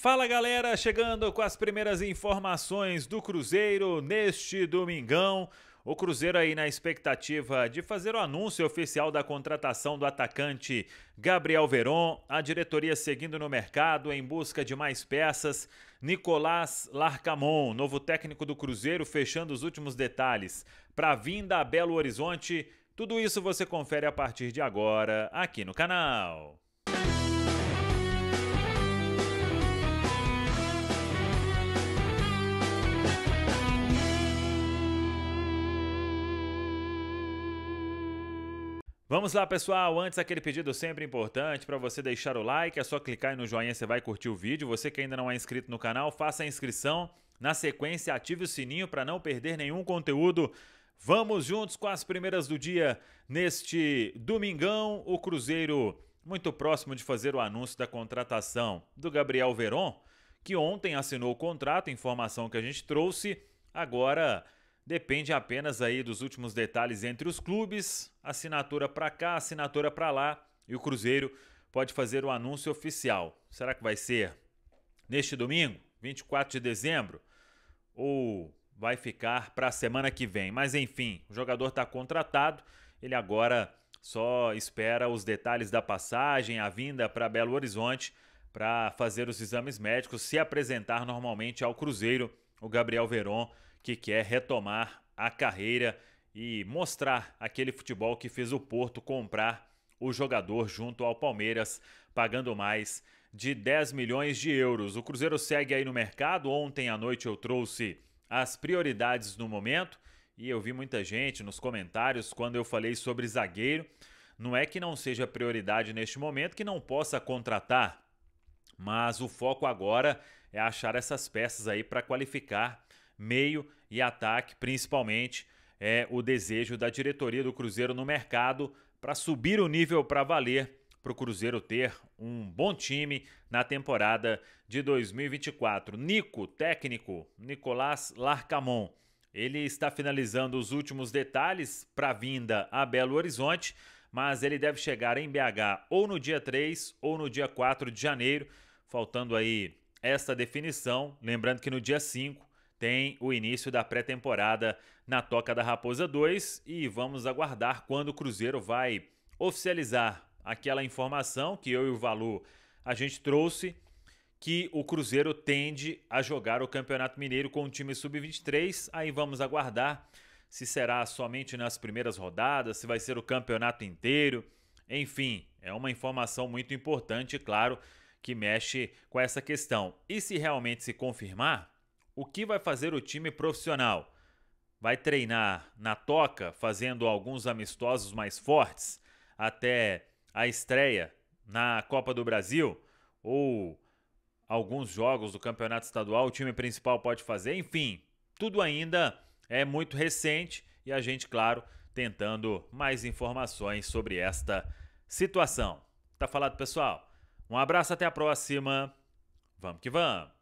Fala galera, chegando com as primeiras informações do Cruzeiro neste domingão. O Cruzeiro aí na expectativa de fazer o anúncio oficial da contratação do atacante Gabriel Veron, a diretoria seguindo no mercado em busca de mais peças. Nicolás Larcamon, novo técnico do Cruzeiro, fechando os últimos detalhes para a vinda a Belo Horizonte. Tudo isso você confere a partir de agora aqui no canal. Vamos lá, pessoal. Antes, aquele pedido sempre importante para você deixar o like. É só clicar aí no joinha, você vai curtir o vídeo. Você que ainda não é inscrito no canal, faça a inscrição. Na sequência, ative o sininho para não perder nenhum conteúdo. Vamos juntos com as primeiras do dia. Neste domingão, o Cruzeiro muito próximo de fazer o anúncio da contratação do Gabriel Veron, que ontem assinou o contrato, informação que a gente trouxe. Agora Depende apenas aí dos últimos detalhes entre os clubes, assinatura para cá, assinatura para lá, e o Cruzeiro pode fazer o anúncio oficial. Será que vai ser neste domingo, 24 de dezembro, ou vai ficar para a semana que vem? Mas enfim, o jogador está contratado, ele agora só espera os detalhes da passagem, a vinda para Belo Horizonte para fazer os exames médicos, se apresentar normalmente ao Cruzeiro o Gabriel Veron, que quer retomar a carreira e mostrar aquele futebol que fez o Porto comprar o jogador junto ao Palmeiras, pagando mais de 10 milhões de euros. O Cruzeiro segue aí no mercado. Ontem à noite eu trouxe as prioridades no momento e eu vi muita gente nos comentários quando eu falei sobre zagueiro. Não é que não seja prioridade neste momento que não possa contratar mas o foco agora é achar essas peças aí para qualificar meio e ataque, principalmente é o desejo da diretoria do Cruzeiro no mercado para subir o nível para valer, para o Cruzeiro ter um bom time na temporada de 2024. Nico, técnico, Nicolás Larcamon, ele está finalizando os últimos detalhes para a vinda a Belo Horizonte, mas ele deve chegar em BH ou no dia 3 ou no dia 4 de janeiro faltando aí esta definição. Lembrando que no dia 5 tem o início da pré-temporada na Toca da Raposa 2 e vamos aguardar quando o Cruzeiro vai oficializar aquela informação que eu e o Valu a gente trouxe que o Cruzeiro tende a jogar o Campeonato Mineiro com o time sub-23. Aí vamos aguardar se será somente nas primeiras rodadas, se vai ser o campeonato inteiro. Enfim, é uma informação muito importante, claro, que mexe com essa questão. E se realmente se confirmar, o que vai fazer o time profissional? Vai treinar na toca, fazendo alguns amistosos mais fortes até a estreia na Copa do Brasil ou alguns jogos do Campeonato Estadual o time principal pode fazer, enfim, tudo ainda é muito recente e a gente, claro, tentando mais informações sobre esta situação. Tá falado, pessoal? Um abraço, até a próxima. Vamos que vamos!